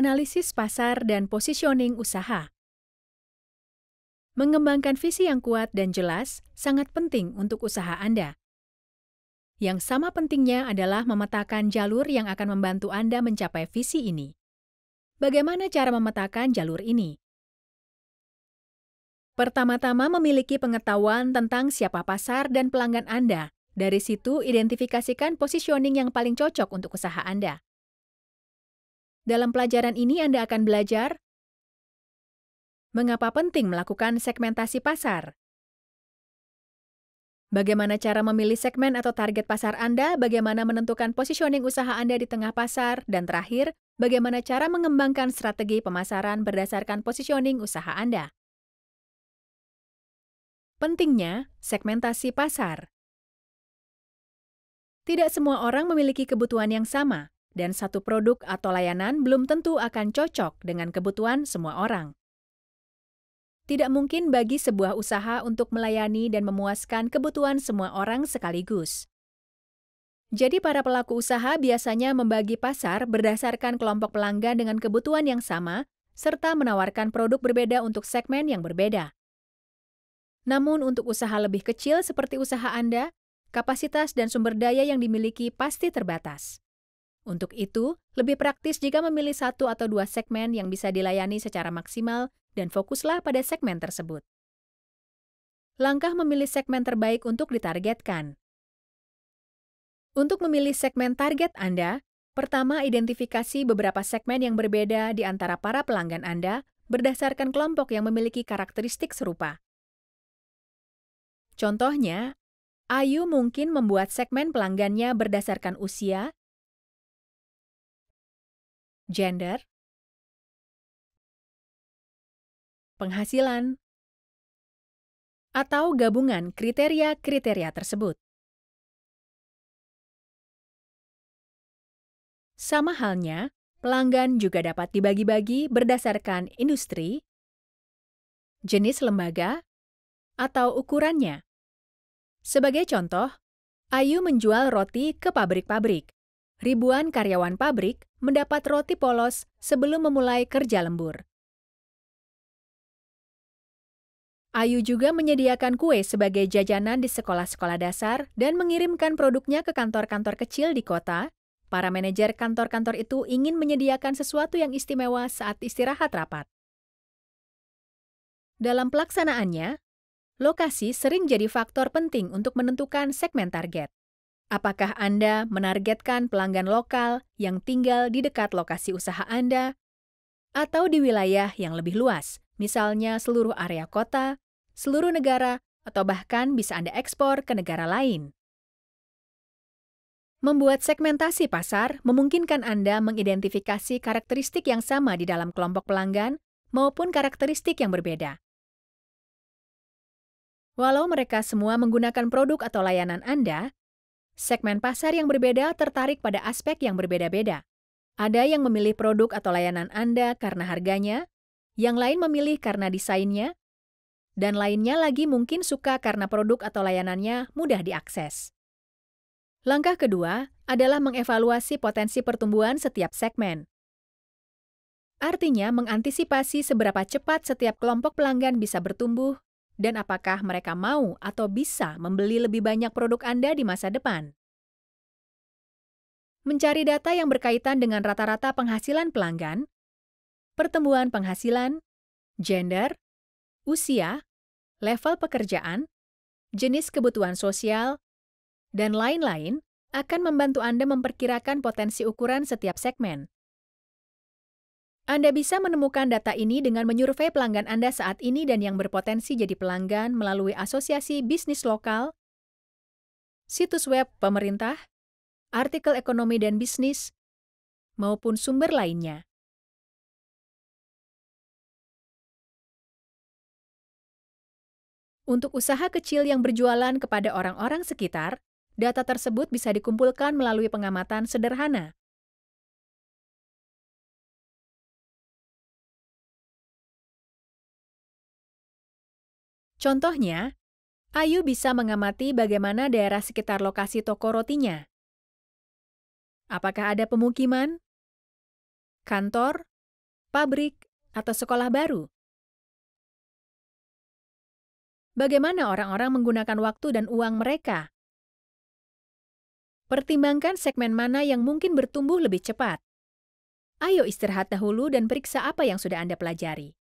analisis pasar dan positioning usaha. Mengembangkan visi yang kuat dan jelas sangat penting untuk usaha Anda. Yang sama pentingnya adalah memetakan jalur yang akan membantu Anda mencapai visi ini. Bagaimana cara memetakan jalur ini? Pertama-tama memiliki pengetahuan tentang siapa pasar dan pelanggan Anda. Dari situ, identifikasikan positioning yang paling cocok untuk usaha Anda. Dalam pelajaran ini Anda akan belajar Mengapa penting melakukan segmentasi pasar? Bagaimana cara memilih segmen atau target pasar Anda, bagaimana menentukan positioning usaha Anda di tengah pasar, dan terakhir, bagaimana cara mengembangkan strategi pemasaran berdasarkan positioning usaha Anda. Pentingnya, segmentasi pasar. Tidak semua orang memiliki kebutuhan yang sama dan satu produk atau layanan belum tentu akan cocok dengan kebutuhan semua orang. Tidak mungkin bagi sebuah usaha untuk melayani dan memuaskan kebutuhan semua orang sekaligus. Jadi, para pelaku usaha biasanya membagi pasar berdasarkan kelompok pelanggan dengan kebutuhan yang sama, serta menawarkan produk berbeda untuk segmen yang berbeda. Namun, untuk usaha lebih kecil seperti usaha Anda, kapasitas dan sumber daya yang dimiliki pasti terbatas. Untuk itu, lebih praktis jika memilih satu atau dua segmen yang bisa dilayani secara maksimal dan fokuslah pada segmen tersebut. Langkah memilih segmen terbaik untuk ditargetkan. Untuk memilih segmen target Anda, pertama identifikasi beberapa segmen yang berbeda di antara para pelanggan Anda berdasarkan kelompok yang memiliki karakteristik serupa. Contohnya, Ayu mungkin membuat segmen pelanggannya berdasarkan usia, gender, penghasilan, atau gabungan kriteria-kriteria tersebut. Sama halnya, pelanggan juga dapat dibagi-bagi berdasarkan industri, jenis lembaga, atau ukurannya. Sebagai contoh, Ayu menjual roti ke pabrik-pabrik ribuan karyawan pabrik mendapat roti polos sebelum memulai kerja lembur. Ayu juga menyediakan kue sebagai jajanan di sekolah-sekolah dasar dan mengirimkan produknya ke kantor-kantor kecil di kota. Para manajer kantor-kantor itu ingin menyediakan sesuatu yang istimewa saat istirahat rapat. Dalam pelaksanaannya, lokasi sering jadi faktor penting untuk menentukan segmen target. Apakah Anda menargetkan pelanggan lokal yang tinggal di dekat lokasi usaha Anda atau di wilayah yang lebih luas, misalnya seluruh area kota, seluruh negara, atau bahkan bisa Anda ekspor ke negara lain? Membuat segmentasi pasar memungkinkan Anda mengidentifikasi karakteristik yang sama di dalam kelompok pelanggan maupun karakteristik yang berbeda. Walau mereka semua menggunakan produk atau layanan Anda, Segmen pasar yang berbeda tertarik pada aspek yang berbeda-beda. Ada yang memilih produk atau layanan Anda karena harganya, yang lain memilih karena desainnya, dan lainnya lagi mungkin suka karena produk atau layanannya mudah diakses. Langkah kedua adalah mengevaluasi potensi pertumbuhan setiap segmen. Artinya, mengantisipasi seberapa cepat setiap kelompok pelanggan bisa bertumbuh dan apakah mereka mau atau bisa membeli lebih banyak produk Anda di masa depan. Mencari data yang berkaitan dengan rata-rata penghasilan pelanggan, pertumbuhan penghasilan, gender, usia, level pekerjaan, jenis kebutuhan sosial, dan lain-lain akan membantu Anda memperkirakan potensi ukuran setiap segmen. Anda bisa menemukan data ini dengan menyurvei pelanggan Anda saat ini dan yang berpotensi jadi pelanggan melalui asosiasi bisnis lokal, situs web pemerintah, artikel ekonomi dan bisnis, maupun sumber lainnya. Untuk usaha kecil yang berjualan kepada orang-orang sekitar, data tersebut bisa dikumpulkan melalui pengamatan sederhana, Contohnya, Ayu bisa mengamati bagaimana daerah sekitar lokasi toko rotinya. Apakah ada pemukiman, kantor, pabrik, atau sekolah baru? Bagaimana orang-orang menggunakan waktu dan uang mereka? Pertimbangkan segmen mana yang mungkin bertumbuh lebih cepat. Ayo istirahat dahulu dan periksa apa yang sudah Anda pelajari.